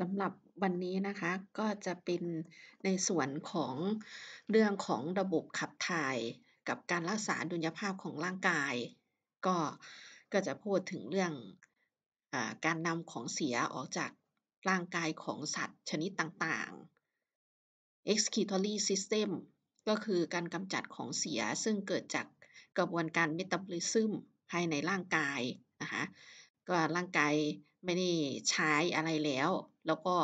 สำหรับวันนี้นะคะ ก็จะเป็นในส่วนของเรื่องของระบบขับถ่าย กับการรักษาดุลยภาพของร่างกาย ก็ก็จะพูดถึงเรื่องอการนำของเสียออกจากร่างกายของสัตว์ชนิดต่างๆ excretory system ก็คือการกำจัดของเสียซึ่งเกิดจากกระบวนการเมตาบอลิซึมภายในร่างกายนะคะก็ร่างกายไม่ได้ใช้อะไรแล้วแล้วก็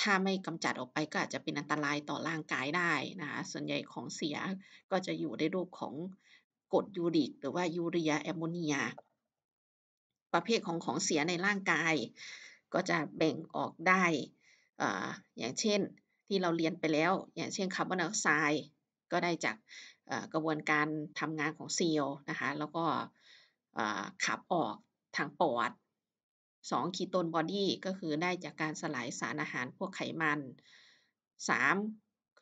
ถ้าไม่กำจัดออกไปก็อาจจะเป็นอันตรายต่อร่างกายได้นะคะส่วนใหญ่ของเสียก็จะอยู่ในรูปของกรดยูริกหรือว่ายูเรียแอมโมเนีย ประเภทของของเสียในร่างกาย ก็จะแบ่งออกได้ออย่างเช่นที่เราเรียนไปแล้ว อย่างเช่นคาร์บอนไดออกไซด์ก็ได้จากกระบวนการทำงานของเซลล์นะคะ แล้วก็ขับออกทางปอด2คีโตนบอดี้ก็คือได้จากการสลายสารอาหารพวกไขมัน 3.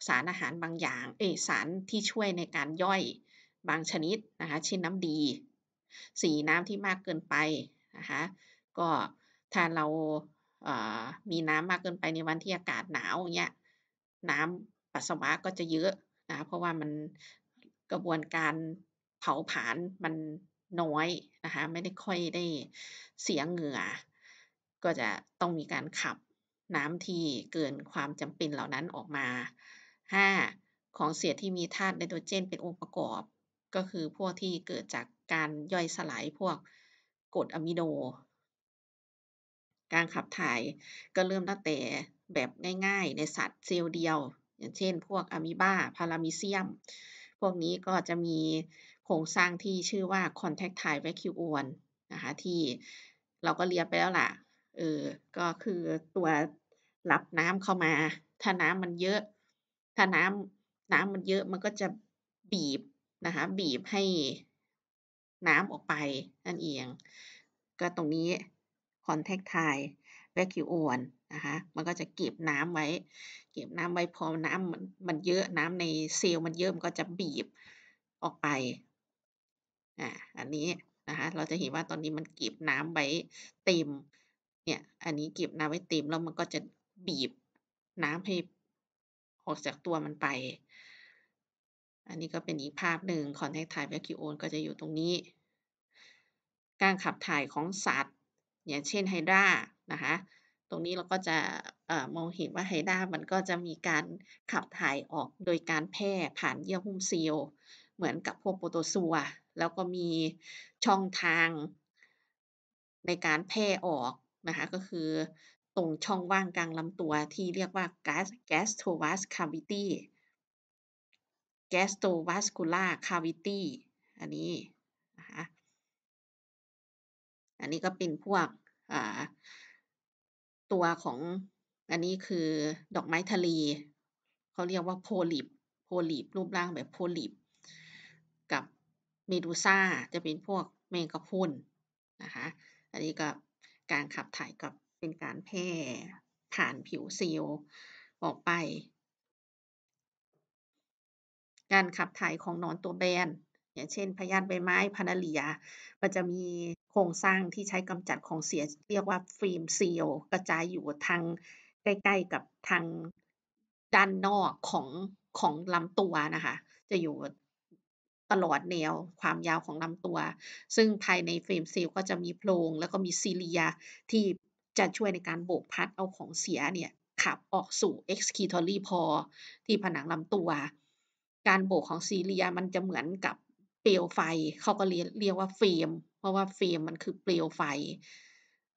สารอาหารบางอย่างเอสารที่ช่วยในการย่อยบางชนิดนะคะเช่นน้ำดี 4. น้ำที่มากเกินไปนะคะก็ถ้าเราเามีน้ำมากเกินไปในวันที่อากาศหนาวเงี้ยน้ำปัสสาวะก็จะเยอะนะเพราะว่ามันกระบวนการเผาผลาญมันน้อยนะคะไม่ได้ค่อยได้เสียเหงื่อก็จะต้องมีการขับน้ำที่เกินความจำเป็นเหล่านั้นออกมา 5. ของเสียที่มีธาตุไนโตรเจนเป็นองค์ประกอบ ก็คือพวกที่เกิดจากการย่อยสลายพวกกรดอะมิโน การขับถ่ายก็เริ่มตั้งแต่แบบง่ายๆในสัตว์เซลล์เดียว อย่างเช่นพวกอะมีบา พารามิเซียม พวกนี้ก็จะมีโครงสร้างที่ชื่อว่า contact t i e vacuole นะคะที่เราก็เรียนไปแล้วล่ะเออก็คือตัวรับน้ำเข้ามา ถ้าน้ำมันเยอะ ถ้าน้ำน้ำมันเยอะ มันก็จะบีบนะคะ บีบให้น้ำออกไปนั่นเอง ก็ตรงนี้คอนแทคทายแ e คิวอ u นนะคะมันก็จะเก็บน้ำไว้ เก็บน้ำไว้พอน้ำมันเยอะน้ำในเซลล์มันเยอะ มันก็จะบีบออกไป อ่า อันนี้นะคะ เราจะเห็นว่าตอนนี้มันเก็บน้ำไว้เต็มเนี่ย อันนี้เก็บน้ำไว้เต็มแล้วมันก็จะบีบน้ำให้ออกจากตัวมันไป อันนี้ก็เป็นอีกภาพหนึ่งคอนแทคถ่ายแบคิโอนก็จะอยู่ตรงนี้ การขับถ่ายของสัตว์ อย่างเช่นไฮดรา นะคะ ตรงนี้เราก็จะมองเห็นว่าไฮดรา มันก็จะมีการขับถ่ายออกโดยการแพร่ผ่านเยื่อหุ้มเซลล์ เหมือนกับพวกโปรโตซัว แล้วก็มีช่องทางในการแพร่ออกนะคะก็คือตรงช่องว่างกลางลำตัวที่เรียกว่า gas gastrovas cavity gastrovascular cavity อันนี้นะคะอันนี้ก็เป็นพวก ตัวของอันนี้คือ ดอกไม้ทะเลเขาเรียกว่าโพลิปโพลิปรูปร่างแบบโพลิปกับเมดูซ่า จะเป็นพวกแมงกะพรุนนะคะอันนี้ก็การขับถ่ายกับเป็นการแพร่ผ่านผิวเซลล์ออกไป การขับถ่ายของนอนตัวแบนอย่างเช่นพยาธิใบไม้พันาเลีย มันจะมีโครงสร้างที่ใช้กำจัดของเสียเรียกว่าฟิล์มซีลกระจายอยู่ทางใกล้ ๆ กับทางด้านนอกของของลำตัวนะคะ จะอยู่ตลอดแนวความยาวของลำตัว ซึ่งภายในเฟรมเซลล์ก็จะมีโพรง แล้วก็มีซีเลียที่จะช่วยในการโบกพัด เอาของเสียเนี่ยขับออกสู่ excretory pore ที่ผนังลำตัว การโบกของซีเลียมันจะเหมือนกับเปลวไฟเขาก็เรียกว่าเฟรมเพราะว่าเฟรมมันคือเปลวไฟ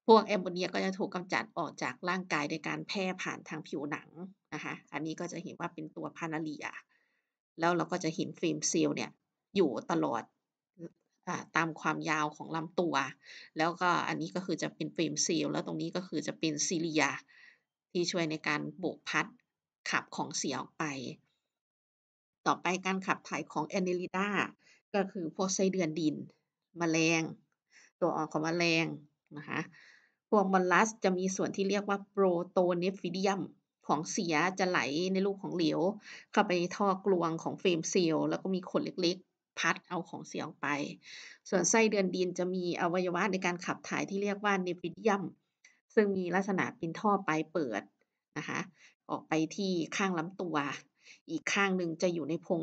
พวกแอมโมเนียก็จะถูกกำจัดออกจากร่างกายในการแพร่ผ่านทางผิวหนังนะคะ อันนี้ก็จะเห็นว่าเป็นตัวพานาเลีย แล้วเราก็จะเห็นเฟรมเซลล์เนี่ยอยู่ตลอดตามความยาวของลำตัว แล้วก็อันนี้ก็คือจะเป็นเฟรมซีลแล้วตรงนี้ก็คือจะเป็นซีเลียที่ช่วยในการโบกพัดขับของเสียออกไป ต่อไปการขับถ่ายของแอนเนลิดาก็คือพวกไส้เดือนดินมแมลงตัวออกของมแมลงนะคะพวกมอลลัส จะมีส่วนที่เรียกว่าโปรโตเนฟิเดียมของเสียจะไหลในรูปของเหลวเข้าไปในท่อกลวงของเฟรมเซลล์แล้วก็มีขนเล็กพัดเอาของเสียออกไป ส่วนไส้เดือนดินจะมีอวัยวะในการขับถ่ายที่เรียกว่าเนปิดียมซึ่งมีลักษณะเป็นท่อปลายเปิดนะคะ ออกไปที่ข้างลำตัว อีกข้างหนึ่งจะอยู่ในพง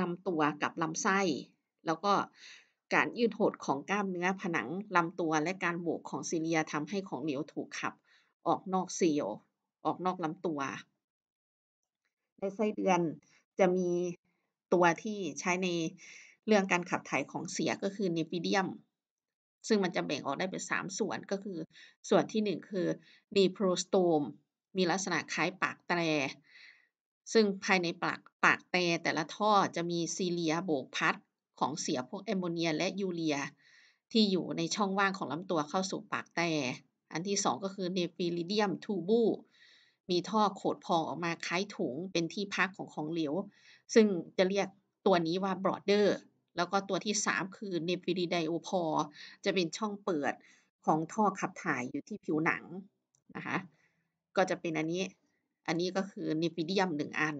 ลำตัวกับลำไส้ แล้วก็การยืดหดของกล้ามเนื้อผนังลำตัว และการโบกของซีเลียทำให้ของเหลวถูกขับออกนอกเซลล์ออกนอกลำตัว ในไส้เดือนจะมีตัวที่ใช้ในเรื่องการขับถ่ายของเสียก็คือนิปิเดียม ซึ่งมันจะแบ่งออกได้เป็น 3 ส่วนก็คือส่วนที่ 1 คือดีโปรสโตมมีลักษณะคล้ายปากแตรซึ่งภายในปากปากแตรแต่ละท่อจะมีซีเลียโบกพัดของเสียพวกแอมโมเนีย และยูเรีย ที่อยู่ในช่องว่างของลำตัวเข้าสู่ปากแตรอันที่ 2 ก็คือเนฟิลิเดียมทูบูมีท่อโขดพองออกมาคล้ายถุงเป็นที่พักของของเหลวซึ่งจะเรียกตัวนี้ว่าบรอดเดอร์แล้วก็ตัวที่ 3 คือเนฟิริไดโอพอจะเป็นช่องเปิดของท่อขับถ่ายอยู่ที่ผิวหนังนะคะก็จะเป็นอันนี้อันนี้ก็คือเนปฟิเดียมหนึ่งอัน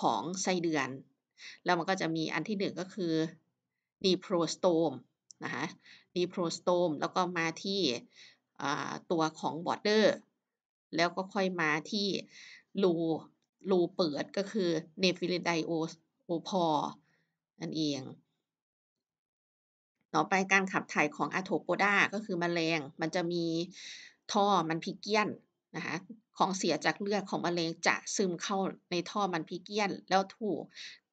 ของไส้เดือน แล้วมันก็จะมีอันที่หนึ่งก็คือดีโปรสโตมนะคะดีโปรสโตมแล้วก็มาที่ตัวของบอดเดอร์แล้วก็ค่อยมาที่รูรูเปิดก็คือเนฟิลิไดโอโอพอนั่นเองต่อไปการขับถ่ายของอะโทโปดาก็คือมแมลง มันจะมีท่อมันพิเกียนนะคะของเสียจากเลือดของมแมลงจะซึมเข้าในท่อมันพิเกียนแล้วถูก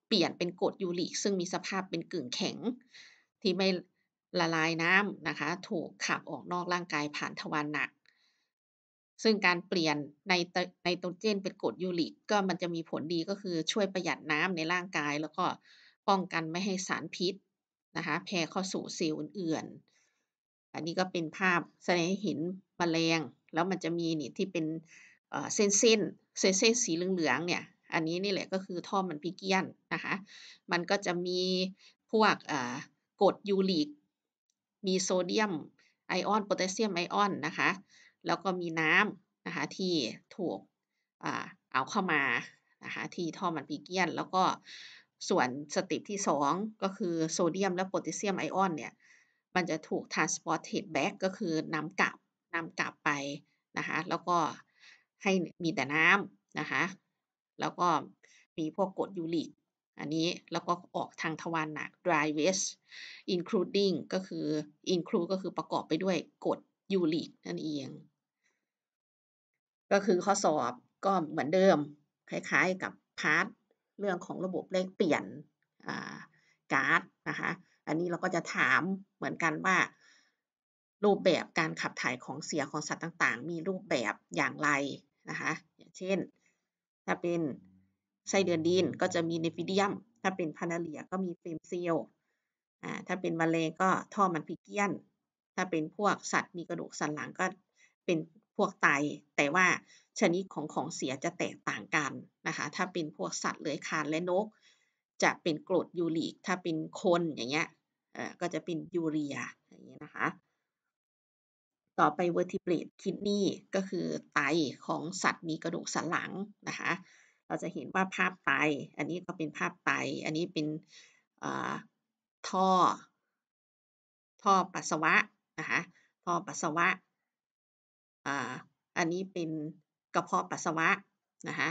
เปลี่ยนเป็นกรดยูริกซึ่งมีสภาพเป็นกึ่งแข็งที่ไม่ละลายน้ำนะคะ ถูกขับออกนอกร่างกายผ่านทวารหนักซึ่งการเปลี่ยนในไนโตรเจนเป็นกรดยูริก ก็มันจะมีผลดีก็คือช่วยประหยัดน้ำในร่างกาย แล้วก็ป้องกันไม่ให้สารพิษนะคะแพร่เข้าสู่เซลล์อื่นๆ อันนี้ก็เป็นภาพแสดงให้เห็นมแมลงแล้วมันจะมีนี่ที่เป็นเส้นเส้นเส้นเส้นสีเหลืองๆเนี่ย อันนี้นี่แหละก็คือท่อมันพิเกียนนะคะมันก็จะมีพวกกรดยูริกมีโซเดียมไอออนโพแทสเซียมไอออนนะคะแล้วก็มีน้ำนะคะที่ถูกเอาเข้ามานะคะที่ท่อมันปีเกียน แล้วก็ส่วนสเติปที่ 2ก็คือโซเดียมและโพแทสเซียมไอออนเนี่ยมันจะถูก transported back ก็คือนำกลับนำกลับไปนะคะแล้วก็ให้มีแต่น้ำนะคะแล้วก็มีพวกกรดยูริกอันนี้แล้วก็ออกทางทวารหนัก dry waste including ก็คือ include ก็คือประกอบไปด้วยกรดยูริกนั่นเองก็คือข้อสอบก็เหมือนเดิมคล้ายๆกับพาร์ทเรื่องของระบบเลขเปลี่ยนการ์ดนะคะอันนี้เราก็จะถามเหมือนกันว่า รูปแบบการขับถ่ายของเสียของสัตว์ต่างๆ มีรูปแบบอย่างไร นะคะอย่างเช่นถ้าเป็น ไส้เดือนดินก็จะมีเนฟิเดียมถ้าเป็นพานาเลียก็มีเฟมเซลอถ้าเป็นมะเร็งก็ท่อมันพิเกียน ถ้าเป็นพวกสัตว์มีกระดูกสันหลังก็เป็นวกไต แต่ว่าชนิดของของเสียจะแตกต่างกันนะคะ ถ้าเป็นพวกสัตว์เลื้อยคานและนก จะเป็นกรดยูริก ถ้าเป็นคนอย่างเงี้ยก็จะเป็นยูเรียอย่างเงี้ยนะคะ ต่อไปเวอร์ติเบรตคิดนี่ก็คือไตของสัตว์มีกระดูกสันหลังนะคะ เราจะเห็นว่าภาพไต อันนี้ก็เป็นภาพไต อันนี้เป็นท่อท่อปัสสาวะนะคะ ท่อปัสสาวะออันนี้เป็นกระเพาะปัสสาวะนะคะ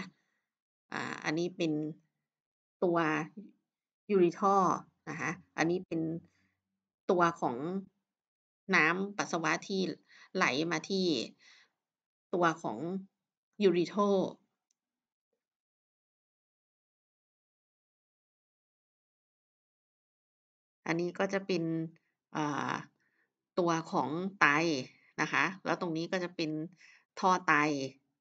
ออันนี้เป็นตัวยูริทอนะคะอันนี้เป็นตัวของน้ำปัสสาวะที่ไหลมาที่ตัวของยูริโทอันนี้ก็จะเป็นตัวของไตนะคะ แล้วตรงนี้ก็จะเป็นท่อไต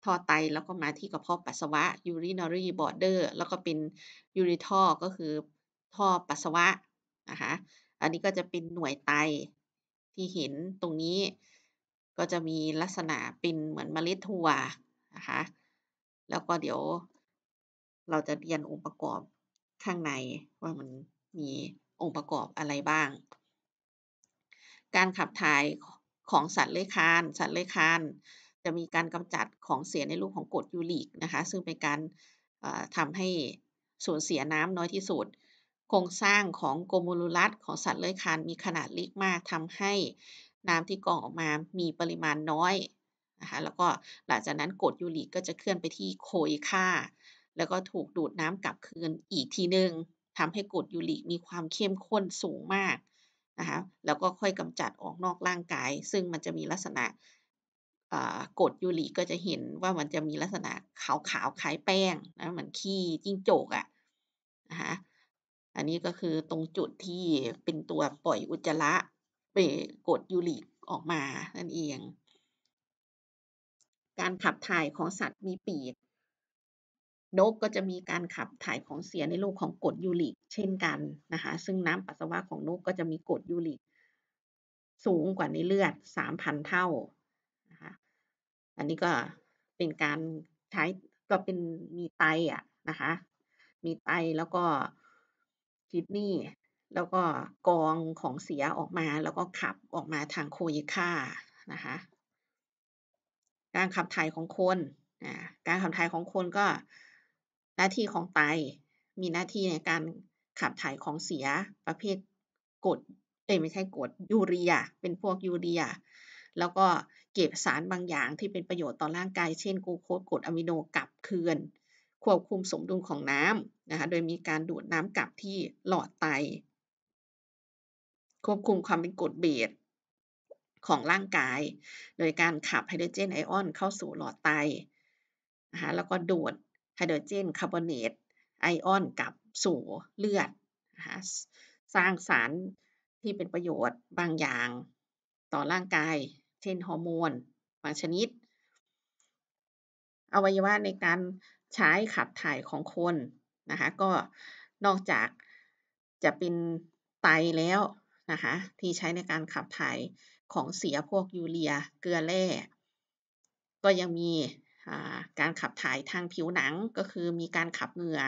ท่อไต แล้วก็มาที่กระเพาะปัสสาวะ urinary border แล้วก็เป็น u r e t e r ก็คือท่อปัสสาวะนะคะ อันนี้ก็จะเป็นหน่วยไตที่เห็นตรงนี้ก็จะมีลักษณะเป็นเหมือนเมล็ดถั่วนะคะ แล้วก็เดี๋ยวเราจะเรียนองค์ประกอบข้างในว่ามันมีองค์ประกอบอะไรบ้าง การขับถ่ายของสัตว์เลื้อยคลาน สัตว์เลื้อยคลาน จะมีการกำจัดของเสียในรูปของกรดยูริกนะคะ ซึ่งเป็นการทำให้สูญเสียน้ำน้อยที่สุด โครงสร้างของโกมลูลัสของสัตว์เลื้อยคลานมีขนาดเล็กมาก ทำให้น้ำที่กรองออกมามีปริมาณน้อยนะคะแล้วก็หลังจากนั้นกรดยูริกก็จะเคลื่อนไปที่โคยค่า แล้วก็ถูกดูดน้ำกลับคืนอีกทีหนึ่งทำให้กรดยูริกมีความเข้มข้นสูงมากนะคะแล้วก็ค่อยกำจัดออกนอกร่างกาย ซึ่งมันจะมีลักษณะกดยูริก็จะเห็นว่ามันจะมีลักษณะขาวๆคล้ายแป้งนะเหมือนขี้จิ้งโจกอะ่ะนะคะอันนี้ก็คือตรงจุดที่เป็นตัวปล่อยอุจจาระไปกดยูริออกมานั่นเองการขับถ่ายของสัตว์มีปีกนกก็จะมีการขับถ่ายของเสียในรูปของกรดยูริก เช่นกันนะคะ ซึ่งน้ำปัสสาวะของนกก็จะมีกรดยูริก สูงกว่าในเลือด3,000เท่านะคะอันนี้ก็เป็นการใช้ก็เป็นมีไตอ่ะนะคะมีไตแล้วก็คิดนี่แล้วก็กองของเสียออกมา แล้วก็ขับออกมาทางโคยค่านะคะการขับถ่ายของคนการขับถ่ายของคนก็หน้าที่ของไตมีหน้าที่ในการขับถ่ายของเสียประเภทกรดเอ้ไม่ใช่กรดยูเรียเป็นพวกยูเรีย แล้วก็เก็บสารบางอย่างที่เป็นประโยชน์ต่อร่างกาย เช่นกูโคสกรดอะมิโนกลับคืน ควบคุมสมดุลของน้ำนะคะโดยมีการดูดน้ำกลับที่หลอดไต ควบคุมความเป็นกรดเบสของร่างกาย โดยการขับไฮโดรเจนไอออนเข้าสู่หลอดไตนะคะแล้วก็ดูดไฮโดรเจนคาร์บอเนตไอออนกับสู่เลือดนะคะสร้างสารที่เป็นประโยชน์บางอย่าง ต่อร่างกายเช่นฮอร์โมน บางชนิดอวัยวะในการใช้ขับถ่ายของคนนะคะก็นอกจากจะเป็นไตแล้วนะคะที่ใช้ในการขับถ่ายของเสียพวกยูเรียเกลือแร่ ก็ยังมีการขับถ่ายทางผิวหนังก็คือมีการขับเหงื่อ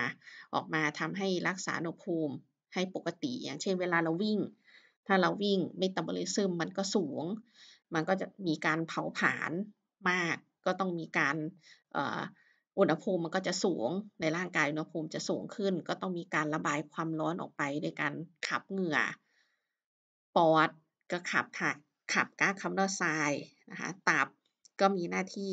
ออกมาทำให้รักษาอุณหภูมิให้ปกติอย่างเช่น เวลาเราวิ่งถ้าเราวิ่งเมตาบอลิซึมมันก็สูง มันก็จะมีการเผาผลาญมาก ก็ต้องมีการอุณหภูมิมันก็จะสูงในร่างกายอุณหภูมิจะสูงขึ้น ก็ต้องมีการระบายความร้อนออกไปด้วยการขับเหงื่อ ปอดก็ขับถ่ายขับก๊าซคาร์บอนไดออกไซด์นะคะตับก็มีหน้าที่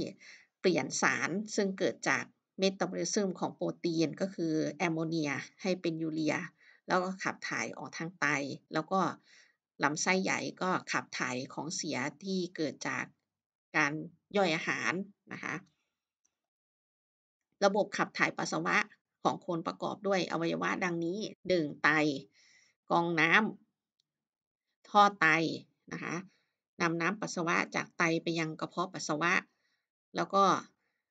เปลี่ยนสารซึ่งเกิดจากเมตาบอลิซึมของโปรตีนก็คือแอมโมเนียให้เป็นยูเรีย แล้วก็ขับถ่ายออกทางไต แล้วก็ ลำไส้ใหญ่ก็ขับถ่ายของเสียที่เกิดจากการย่อยอาหารนะคะระบบขับถ่ายปัสสาวะของคนประกอบด้วยอวัยวะดังนี้ึงไต กองน้ำท่อไตนะคะนำน้ำปัสสาวะจากไตไปยังกระเพาะปัสสาวะแล้วก็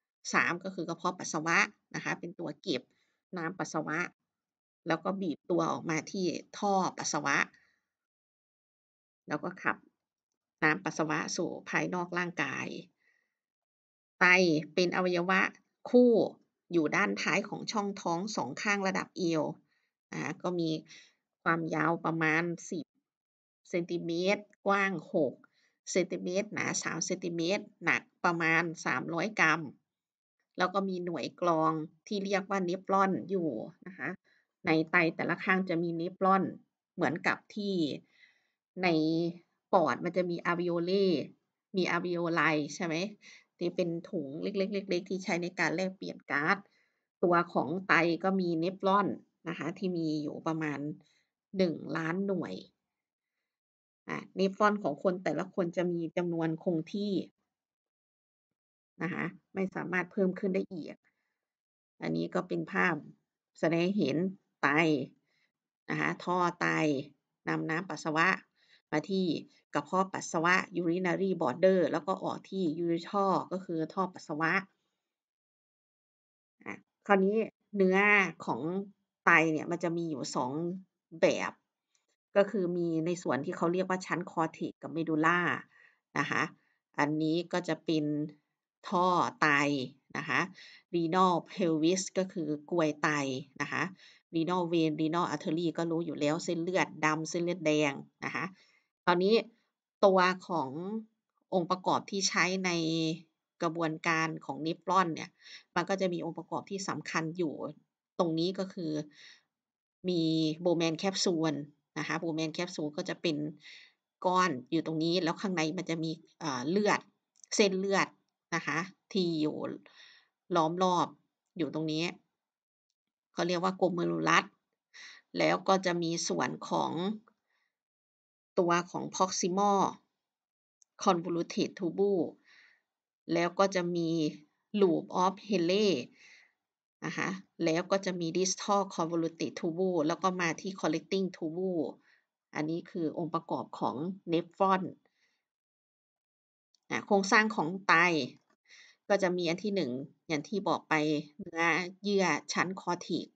3 ก็คือกระเพาะปัสสาวะนะคะเป็นตัวเก็บน้ำปัสสาวะ แล้วก็บีบตัวออกมาที่ท่อปัสสาวะ แล้วก็ขับน้ำปัสสาวะสู่ภายนอกร่างกายไตเป็นอวัยวะคู่อยู่ด้านท้ายของช่องท้องสองข้างระดับเอวอ่ก็มีความยาวประมาณ 10 เซนติเมตร กว้างเซนติเมตรหนา3เซนติเมตร หนักประมาณ300 กรัม แล้วก็มีหน่วยกรองที่เรียกว่านิปลอนอยู่นะคะ ในไตแต่ละข้างจะมีนิปลอนเหมือนกับที่ในปอดมันจะมีอาวิโอเล่ มีอาวิโอไลใช่ไหม ที่เป็นถุงเล็กๆๆที่ใช้ในการแลกเปลี่ยนก๊าซ ตัวของไตก็มีนิปลอนนะคะที่มีอยู่ประมาณ 1 ล้านหน่วยอ่ะนิฟอนของคนแต่ละคนจะมีจำนวนคงที่นะคะไม่สามารถเพิ่มขึ้นได้อีก อันนี้ก็เป็นภาพแสดงเห็นไตนะคะท่อไตนำน้ำปัสสาวะ มาที่กระเพาะปัสสาวะ urinary border แล้วก็ออกที่ยูริท่อก็คือท่อปัสสาวะอ่ะ คราวนี้เนื้อของไตเนี่ยมันจะมีอยู่สองแบบก็คือมีในส่วนที่เขาเรียกว่า ชั้นคอติกกับเมดูล่านะคะอันนี้ก็จะเป็นท่อไตนะคะ รีนอลเพลวิสก็คือกลวยไตนะคะ รีนอลเวนรีนอลอาร์เทอรีก็รู้อยู่แล้วเส้นเลือดดำเส้นเลือดแดงนะคะตอนนี้ตัวขององค์ประกอบที่ใช้ในกระบวนการของนิฟลอนเนี่ย มันก็จะมีองค์ประกอบที่สำคัญอยู่ ตรงนี้ก็คือมีโบแมนแคปซูลนะคะบูแมนแคปซูลก็จะเป็นก้อนอยู่ตรงนี้ แล้วข้างในมันจะมีเลือดเส้นเลือดนะคะที่อยู่ล้อมรอบอยู่ตรงนี้เขาเรียกว่ากลเมลูลัสแล้วก็จะมีส่วนของตัวของ proximal convoluted tubule แล้วก็จะมี loop of h ฮเ l e ะคะแล้วก็จะมี distal convoluted tubule แล้วก็มาที่ collecting tubule อันนี้คือองค์ประกอบของเนฟฟอนโครงสร้างของไตก็จะมีอันที่หนึ่งอย่างที่บอกไปเนื้อเยื่อชั้นคอติก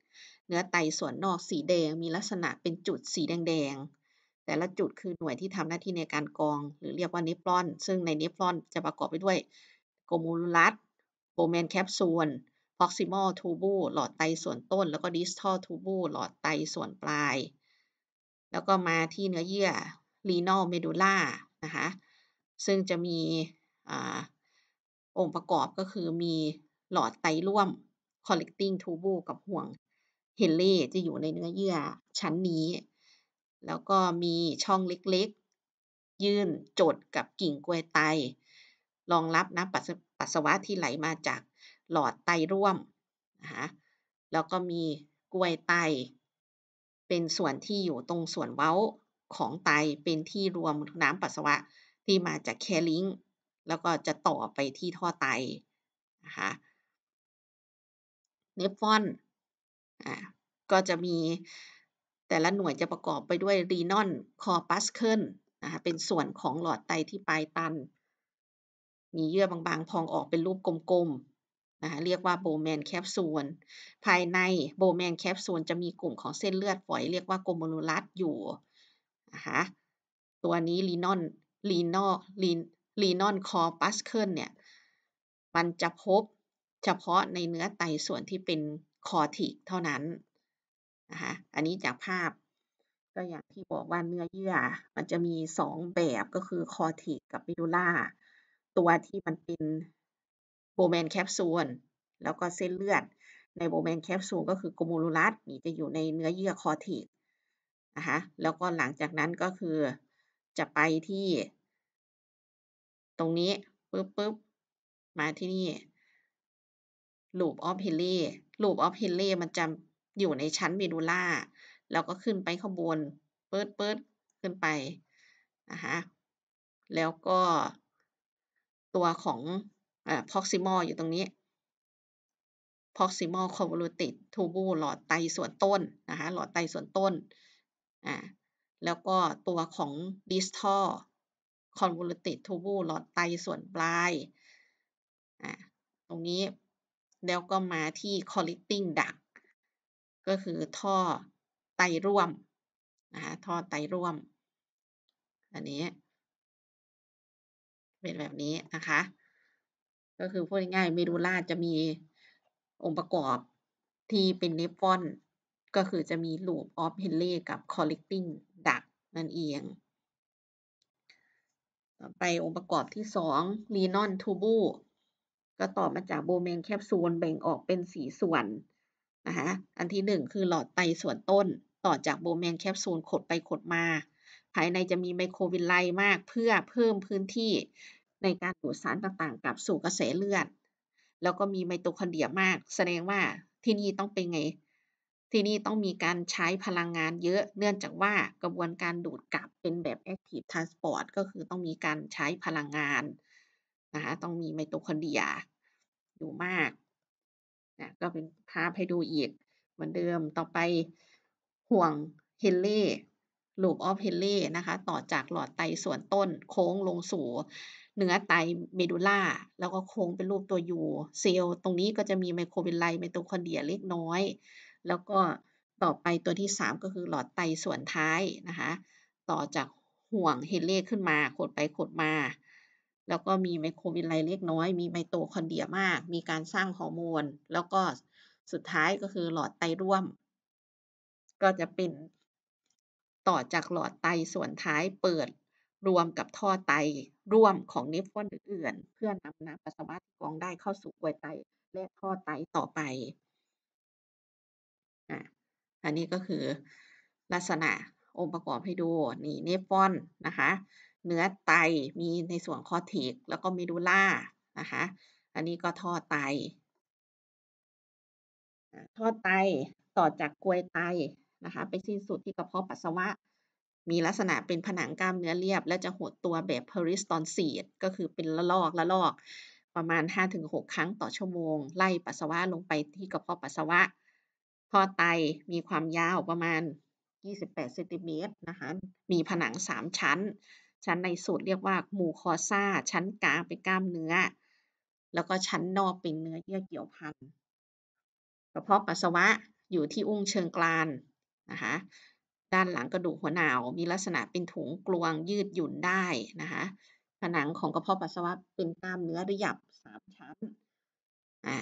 เนื้อไตส่วนนอกสีแดงมีลักษณะเป็นจุดสีแดงๆ แต่ละจุดคือหน่วยที่ทำหน้าที่ในการกรอง หรือเรียกว่าเนฟรอนซึ่งในเนฟรอนจะประกอบไปด้วยโกมลูลัสโบแมนแคปซูล proximal tubu l e หลอดไตส่วนต้นแล้วก็ distal tubu หลอดไตส่วนปลาย แล้วก็มาที่เนื้อเยื่อ renal medulla นะคะซึ่งจะมีอองค์ประกอบก็คือมีหลอดไตร่วม collecting tubu l e กับห่วงเฮนเลจะอยู่ในเนื้อเยื่อชั้นนี้ แล้วก็มีช่องเล็กๆยื่นจดกับกิ่งกล้วยไตรองรับน้ำปัสสาวะที่ไหลมาจากหลอดไตร่วมนะคะ แล้วก็มีกล้วยไต เป็นส่วนที่อยู่ตรงส่วนเว้าของไตเป็นที่รวมน้ำปัสสาวะที่มาจากแคลิงแล้วก็จะต่อไปที่ท่อไตนะคะ เนฟฟอน อ่า ก็จะมีแต่ละหน่วยจะประกอบไปด้วยรีนอนคอปัสเคิลนะคะ เป็นส่วนของหลอดไตที่ปลายตัน มีเยื่อบางๆพองออกเป็นรูปกลมนะคะเรียกว่าโบแมนแคปซูลภายในโบแมนแคปซูลจะมีกลุ่มของเส้นเลือดฝอยเรียกว่าโกมูลลัสอยู่นะคะตัวนี้ลีนอนลีนอลีลีนอนคอปัสเคิลเนี่ยมันจะพบเฉพาะในเนื้อไตส่วนที่เป็นคอติกเท่านั้นนะคะอันนี้จากภาพก็อย่างที่บอกว่าเนื้อเยื่อมันจะมีสองแบบก็คือคอติกกับมิดูล่าตัวที่มันเป็นโบแมนแคปซูลแล้วก็เส้นเลือด ในโบแมนแคปซูลก็คือกกมูลูลัสนี่จะอยู่ในเนื้อเยื่อคอทีกนะคะแล้วก็หลังจากนั้นก็คือจะไปที่ ตรงนี้ปึ๊บปึ๊บมาที่นี่ลูปออฟเฮลีล่ลูปออฟเฮลี่มันจะอยู่ในชั้นเมดูล่า แล้วก็ขึ้นไปข้างบนเปิดเปิดขึ้นไปนะคะแล้วก็ตัวของอ่า proximal อยู่ตรงนี้ proximal convoluted tubu หลอดไตส่วนต้นนะคะหลอดไตส่วนต้นอ่าแล้วก็ตัวของ distal convoluted tubu หลอดไตส่วนปลายอ่าตรงนี้แล้วก็มาที่ collecting duct ก็คือท่อไตร่วมนะคะท่อไตร่วม อันนี้ เป็นแบบนี้นะคะก็คือพูดง่ายๆ เมดูล่าจะมีองค์ประกอบที่เป็นเนฟฟอนก็คือจะมีลูปออฟเฮนเล่กับ collecting d u c นั่นเองไปองค์ประกอบที่2 r e n อน tubu ก็ต่อมาจากโบเมนแคปซูลแบ่งออกเป็นสีส่วนนะคะอันที่ 1 คือหลอดไตส่วนต้น ต่อจากโบเมนแคปซูลขดไปขดมา ภายในจะมีไมโครวินไลมากเพื่อเพิ่มพื้นที่ในการดูดสารต่างๆกลับสู่กระแสเลือด แล้วก็มีไมโตคอนเดรียมาก แสดงว่าที่นี่ต้องเป็นไง ที่นี่ต้องมีการใช้พลังงานเยอะเนื่องจากว่ากระบวนการดูดกลับเป็นแบบ active transport ก็คือต้องมีการใช้พลังงานนะคะต้องมีไมโตคอนเดรียอยู่มากนะก็เป็นภาพให้ดูอีกเหมือนเดิมต่อไปห่วงเฮลเล่ลูปออฟเฮเล่นะคะ ต่อจากหลอดไตส่วนต้น โค้งลงสู่เนื้อไตเมดูล่า แล้วก็โค้งเป็นรูปตัวยูเซลล์ตรงนี้ก็จะมีไมโครวิลไลไมโตคอนเดียเล็กน้อย แล้วก็ต่อไปตัวที่ 3 ก็คือหลอดไตส่วนท้ายนะคะ ต่อจากห่วงเฮเล่ขึ้นมา ขดไปขดมา แล้วก็มีไมโครวิลไล เล็กน้อย มีไมโตคอนเดียมาก มีการสร้างฮอร์โมน แล้วก็สุดท้ายก็คือหลอดไตร่วม ก็จะเป็นต่อจากหลอดไตส่วนท้ายเปิดรวมกับท่อไต ร่วมของนิฟอน อื่นเพื่อนำน้ำปัสสาวะกรองได้เข้าสู่กลวยไตและท่อไตต่อไปอ่ะอันนี้ก็คือลักษณะองค์ประกอบให้ดูนี่เนิฟอนนะคะ เนื้อไตมีในส่วนคอทิกแล้วก็มีดูล่านะคะอันนี้ก็ท่อไตท่อไตต่อจากกลวยไตนะคะไปสิ้นสุดที่กระเพาะปัสสาวะ มีลักษณะเป็นผนังกล้ามเนื้อเรียบ และจะหดตัวแบบ peristalsis ก็คือเป็นละลอกละลอกประมาณ 5-6 ครั้งต่อชั่วโมง ไล่ปัสสาวะลงไปที่กระเพาะปัสสาวะท่อไตมีความยาวประมาณ 28เซนติเมตรนะคะมีผนัง3 ชั้น ชั้นในสุดเรียกว่ามูคอซ่า ชั้นกลางเป็นกล้ามเนื้อ แล้วก็ชั้นนอกเป็นเนื้อเยื่อเกี่ยวพันกระเพาะปัสสาวะอยู่ที่อุ้งเชิงกรานนะคะด้านหลังกระดูกหัวหนาวมีลักษณะเป็นถุงกลวงยืดหยุ่นได้นะคะ ผนังของกระเพาะปัสสาวะเป็นกล้ามเนื้อระยับสามชั้นอ่า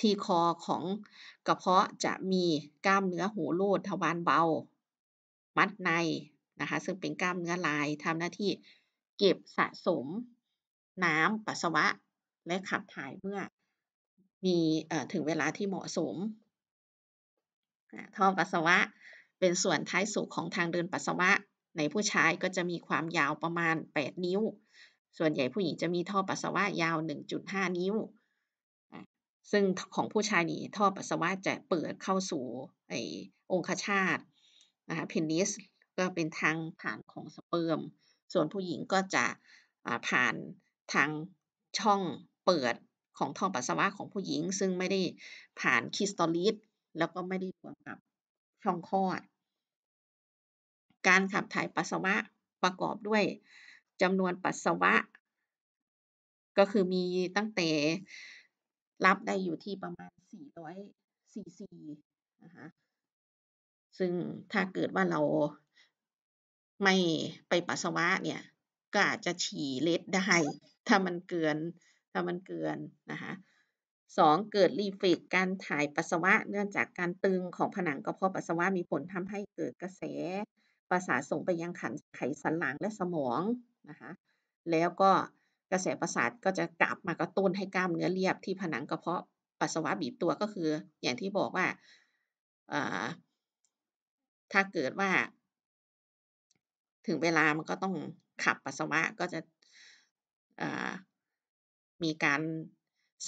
ที่คอของกระเพาะจะมีกล้ามเนื้อหูรูดทวารเบา มัดในนะคะ ซึ่งเป็นกล้ามเนื้อลายทำหน้าที่เก็บสะสม น้ำปัสสาวะและขับถ่ายเมื่อ มีอถึงเวลาที่เหมาะสมท่อปัสสาวะเป็นส่วนท้ายสุดของทางเดินปัสสาวะ ในผู้ชายก็จะมีความยาวประมาณ 8 นิ้ว ส่วนใหญ่ผู้หญิงจะมีท่อปัสสาวะยาว 1.5 นิ้ว ซึ่งของผู้ชายนี่ท่อปัสสาวะจะเปิดเข้าสู่ไอองคชาตนะคะเพนิสก็เป็นทางผ่านของสเปิร์ม ส่วนผู้หญิงก็จะผ่านทางช่องเปิดของท่อปัสสาวะของผู้หญิง ซึ่งไม่ได้ผ่านคิสตอลิสแล้วก็ไม่ได้รวมกับช่องคลอดการขับถ่ายปัสสาวะประกอบด้วยจำนวนปัสสาวะ ก็คือมีตั้งแต่รับได้อยู่ที่ประมาณ 400 cc นะคะซึ่งถ้าเกิดว่าเราไม่ไปปัสสาวะเนี่ย ก็อาจจะฉี่เล็ดได้ ถ้ามันเกิน ถ้ามันเกินนะคะ 2. เกิดรีเฟกการถ่ายปัสสาวะ เนื่องจากการตึงของผนังกระเพาะปัสสาวะมีผลทำให้เกิดกระแสประสาทส่งไปยังขไขสันหลังและสมองนะคะแล้วก็กระแสประสาทก็จะกลับมากระตุ้นให้กล้ามเนื้อเรียบที่ผนังกระเพาะปัสสาวะบีบตัวก็คือ อย่างที่บอกว่าถ้าเกิดว่า ถึงเวลามันก็ต้องขับปัสสาวะก็จะมีการ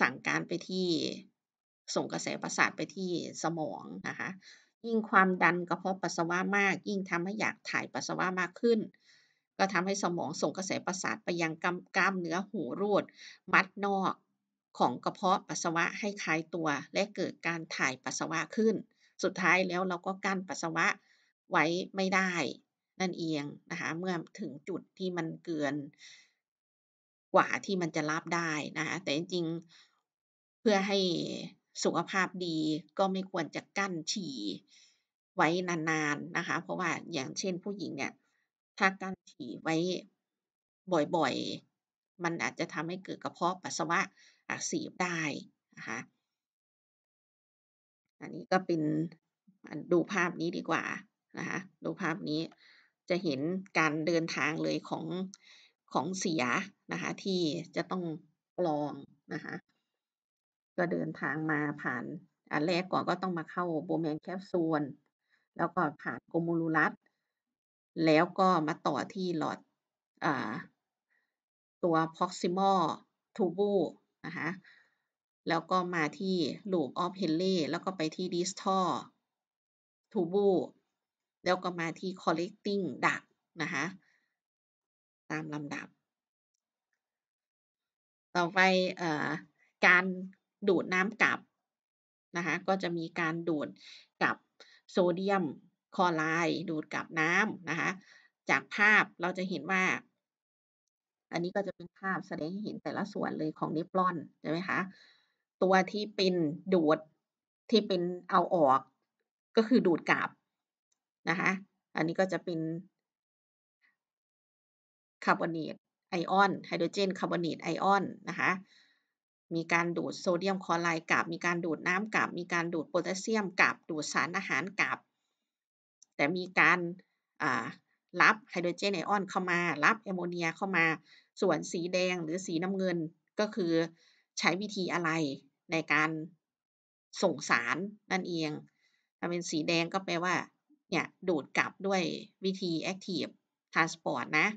สั่งการไปที่ส่งกระแสประสาทไปที่สมองนะคะยิ่งความดันกระเพาะปัสสาวะมาก ยิ่งทำให้อยากถ่ายปัสสาวะมากขึ้น ก็ทำให้สมองส่งกระแสประสาทไปยังกำกล้ามเนื้อหูรูดมัดนอกของกระเพาะปัสสาวะให้คลายตัว และเกิดการถ่ายปัสสาวะขึ้น สุดท้ายแล้วเราก็กั้นปัสสาวะไว้ไม่ได้นั่นเองนะคะเมื่อถึงจุดที่มันเกินกว่าที่มันจะรับได้นะคะแต่จริงๆ เพื่อให้สุขภาพดีก็ไม่ควรจะกั้นฉี่ไว้นานๆนะคะ เพราะว่าอย่างเช่นผู้หญิงเนี่ย ถ้ากั้นฉี่ไว้บ่อยๆ มันอาจจะทำให้เกิดกระเพาะปัสสาวะอักเสบได้นะคะอันนี้ก็เป็นดูภาพนี้ดีกว่านะคะ ดูภาพนี้จะเห็นการเดินทางเลยของของเสียนะคะที่จะต้องกรองนะคะก็เดินทางมาผ่านอันแรกก่อนก็ต้องมาเข้าโบแมนแคปซูลแล้วก็ผ่านโกมูลูรัสแล้วก็มาต่อที่หลอดอตัวพ็อกซิมอลทูบูนะคะแล้วก็มาที่ลูปออฟเฮนเล่แล้วก็ไปที่ดิสท a l ทูบูแล้วก็มาที่คอลเลกติ้งดักนะคะตามลำดับ ต่อไปอการดูดน้ำกลับ นะคะก็จะมีการดูดกับโซเดียมคลอไรด์ดูดกับน้ำนะคะ จากภาพเราจะเห็นว่า อันนี้ก็จะเป็นภาพแสดงให้เห็นแต่ละส่วนเลยของนิปลอนใช่ไหมคะ ตัวที่เป็นดูดที่เป็นเอาออกก็คือดูดกลับ นะคะอันนี้ก็จะเป็นคาร์บอเนตไอออนไฮโดรเจนคาร์บอเนตไอออนนะคะมีการดูดโซเดียมคลอไรด์กับ มีการดูดน้ำกับ มีการดูดโพแทสเซียมกับ ดูดสารอาหารกับ แต่มีการรับไฮโดรเจนไอออนเข้ามา รับแอมโมเนียเข้ามาส่วนสีแดงหรือสีน้ำเงินก็คือใช้วิธีอะไรในการส่งสารนั่นเอง ถ้าเป็นสีแดงก็แปลว่าเนี่ยดูดกลับด้วยวิธีแอคทีฟทรานสปอร์ตนะ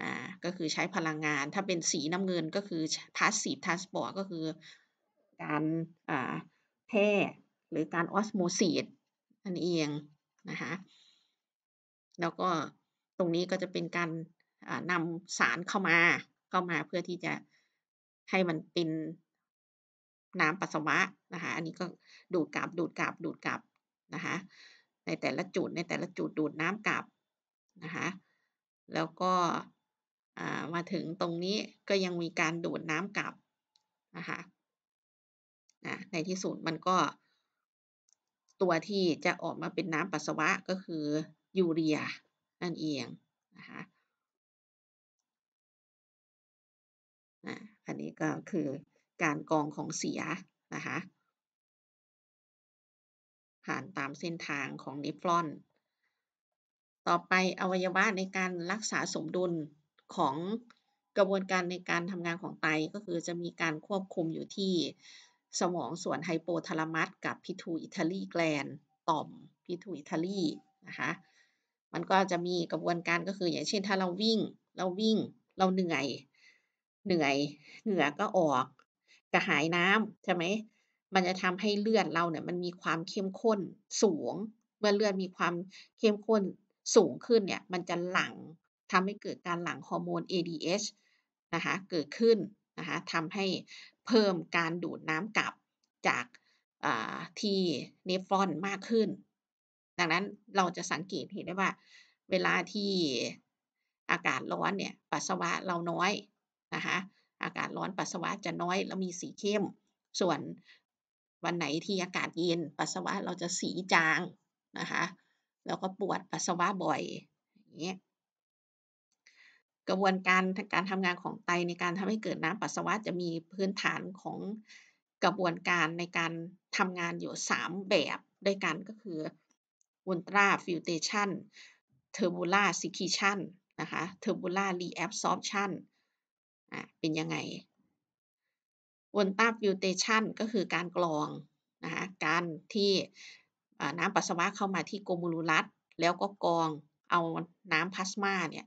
อ่าก็คือใช้พลังงานถ้าเป็นสีน้ำเงินก็คือ passive transport ก็คือการอ่าแพร่หรือการออสโมซิสนั่นเองนะคะแล้วก็ตรงนี้ก็จะเป็นการนำสารเข้ามาเข้ามาเพื่อที่จะให้มันเป็นน้ำปัสสาวะนะคะอันนี้ก็ดูดกลับดูดกลับดูดกลับนะคะในแต่ละจุดในแต่ละจุดดูดน้ำกลับนะคะแล้วก็มาถึงตรงนี้ก็ยังมีการดูดน้ำกลับนะคะนะในที่สุดมันก็ตัวที่จะออกมาเป็นน้ำปัสสาวะก็คือยูเรียนั่นเองนะคะนะอันนี้ก็คือการกองของเสียนะคะผ่านตามเส้นทางของนิฟลอน ต่อไปอวัยวะในการรักษาสมดุลของกระบวนการในการทำงานของไตก็คือจะมีการควบคุมอยู่ที่ สมองส่วนไฮโปทาลามัสกับพิทูอิตาลีแกลนต่อม พิทูอิตาลีนะคะมันก็จะมีกระบวนการก็คืออย่างเช่นถ้าเราวิ่งเราวิ่งเราเหนื่อย เหนื่อยเหงื่อก็ออกกระหายน้ำใช่ไหมมันจะทำให้เลือดเราเนี่ยมันมีความเข้มข้นสูง เมื่อเลือดมีความเข้มข้นสูงขึ้นเนี่ยมันจะหลั่งทำให้เกิดการหลั่งฮอร์โมน ADH นะคะ เกิดขึ้นนะคะทำให้เพิ่มการดูดน้ำกลับจากที่เนฟรอนมากขึ้น ดังนั้นเราจะสังเกตเห็นได้ว่า เวลาที่อากาศร้อนเนี่ย ปัสสาวะเราน้อยนะคะ อากาศร้อนปัสสาวะจะน้อย แล้วมีสีเข้ม ส่วนวันไหนที่อากาศเย็น ปัสสาวะเราจะสีจางนะคะ แล้วก็ปวดปัสสาวะบ่อยอย่างเงี้ยกระบวนการการทำงานของไตในการทำให้เกิดน้ำปัสสาวะจะมีพื้นฐานของกระบวนการในการทำงานอยู่ 3 แบบด้วยกันก็คืออุลตราฟิลเทชันเทอร์บูล่าซิคิชันนะคะเทอร์บูล่ารีแอบซอฟชันอ่ะเป็นยังไงอุลตราฟิลเทชันก็คือการกรองนะคะการที่น้ำปัสสาวะเข้ามาที่โกมูลูลัสแล้วก็กรองเอาน้ำพลาสมาเนี่ย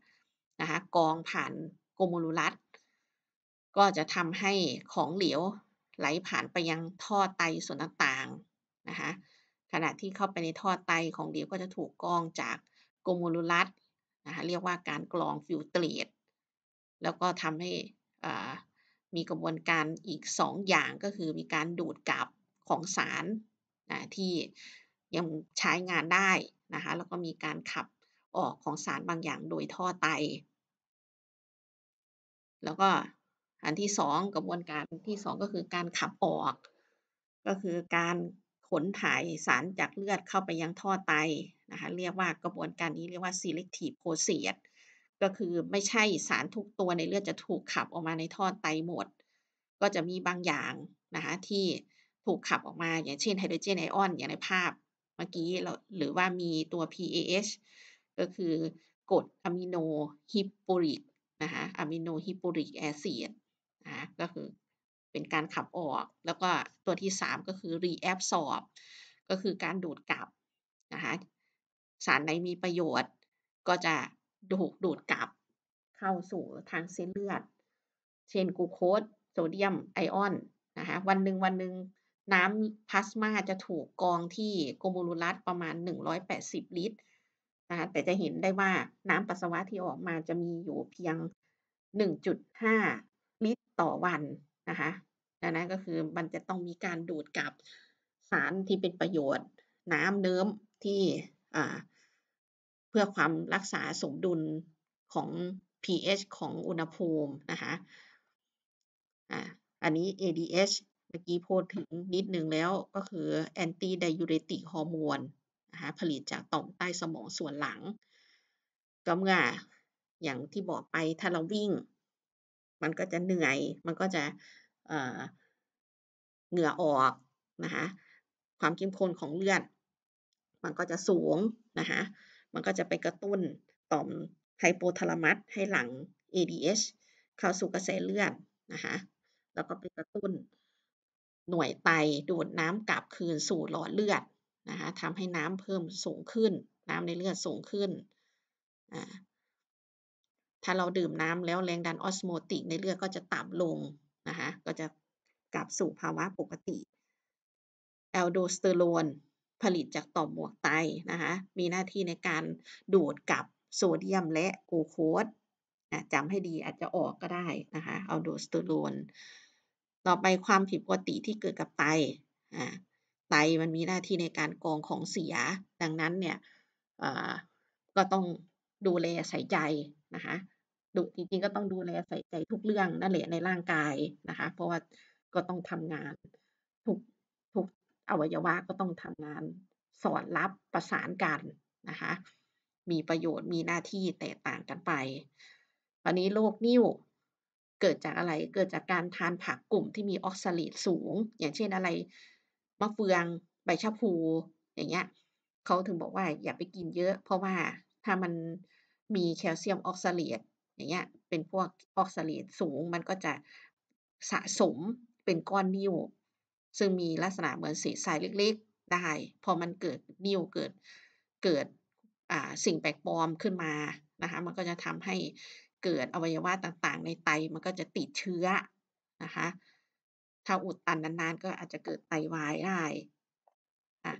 นะคะกองผ่านโกมูลูลัส ก็จะทำให้ของเหลวไหลผ่านไปยังท่อไตส่วนต่างๆนะคะขณะที่เข้าไปในท่อไตของเหลวก็จะถูกกรองจากโกมูลูลัสนะคะเรียกว่าการกรองฟิลเตรตแล้วก็ทำให้มีกระบวนการอีก 2 อย่างก็คือมีการดูดกลับของสารนะที่ยังใช้งานได้นะคะแล้วก็มีการขับออกของสารบางอย่างโดยท่อไต แล้วก็อันที่สองกระบวนการที่สองก็คือการขับออก ก็คือการขนถ่ายสารจากเลือดเข้าไปยังท่อไตนะคะเรียกว่ากระบวนการนี้เรียกว่า selective process ก็คือไม่ใช่สารทุกตัวในเลือดจะถูกขับออกมาในท่อไตหมด ก็จะมีบางอย่างนะคะที่ถูกขับออกมา อย่างเช่นไฮโดรเจนไอออนอย่างในภาพเมื่อกี้หรือว่ามีตัว PAH ก็คือกรดอะมิโนฮิปโปริกนะคะอะมิโนฮิปโปริกแอซีดนะคะก็คือเป็นการขับออก แล้วก็ตัวที่ 3 ก็คือรีแอบซอบก็คือการดูดกลับนะคะสารไหนมีประโยชน์ก็จะดูดดูดกลับ เข้าสู่ทางเส้นเลือด เช่นกูโคสโซเดียม ไอออนนะคะวันหนึ่งวันหนึ่งน้ำพลาสมาจะถูกกองที่โกมูลูลัสประมาณ 180 ลิตรนะคะแต่จะเห็นได้ว่าน้ำปัสสาวะที่ออกมาจะมีอยู่เพียง 1.5 ลิตรต่อวันนะคะดังนั้นก็คือมันจะต้องมีการดูดกับสารที่เป็นประโยชน์ น้ำเนิ้มที่เพื่อความรักษาสมดุลของ pH ของอุณหภูมินะคะอันนี้ ADH เมื่อกี้พูดถึงนิดนึงแล้วก็คือ anti diuretic hormone นะคะผลิตจากต่อมใต้สมองส่วนหลังก็เมื่ออย่างที่บอกไปถ้าเราวิ่ง มันก็จะเหนื่อย มันก็จะเหงื่อออกนะคะความเข้มข้นของเลือดมันก็จะสูงนะคะมันก็จะไปกระตุ้นต่อมไฮโปทาลามัสให้หลัง ADH เข้าสู่กระแสเลือดนะคะแล้วก็ไปกระตุ้นหน่วยไตดูดน้ำกลับคืนสู่หลอดเลือดนะคะทำให้น้ำเพิ่มสูงขึ้น น้ำในเลือดสูงขึ้น ถ้าเราดื่มน้ำแล้วแรงดันออสโมติกในเลือดก็จะต่ำลงนะคะก็จะกลับสู่ภาวะปกติแอลโดสเตอโรนผลิตจากต่อมหมวกไตนะคะมีหน้าที่ในการดูดกับโซเดียม และกลูโคสจำให้ดีอาจจะออกก็ได้นะคะแอลโดสเตอโรนต่อไปความผิดปกติที่เกิดกับไตไตมันมีหน้าที่ในการกรองของเสีย ดังนั้นเนี่ยก็ต้องดูแลใส่ใจนะคะดูจริงๆก็ต้องดูแลใส่ใจทุกเรื่องนั่นแหละในร่างกายนะคะเพราะว่าก็ต้องทำงานทุกทุกอวัยวะก็ต้องทำงานสอดรับประสานกันนะคะมีประโยชน์มีหน้าที่แตกต่างกันไปวันนี้โรคนิ่วเกิดจากอะไรเกิดจากการทานผักกลุ่มที่มีออกซาลิดสูงอย่างเช่นอะไรมะเฟือง ใบชะพูอย่างเงี้ย เขาถึงบอกว่าอย่าไปกินเยอะ เพราะว่าถ้ามันมีแคลเซียมออกซาเลต อย่างเงี้ย เป็นพวกออกซาเลตสูงมันก็จะสะสมเป็นก้อนนิ่วซึ่งมีลักษณะเหมือนเศษทรายเล็กๆได้ พอมันเกิดนิ่วเกิดเกิดสิ่งแปลกปลอมขึ้นมานะคะ มันก็จะทำให้เกิดอวัยวะต่างๆ ในไตมันก็จะติดเชื้อนะคะถ้าอุดตันนานๆ ก็อาจจะเกิดไตาวายได้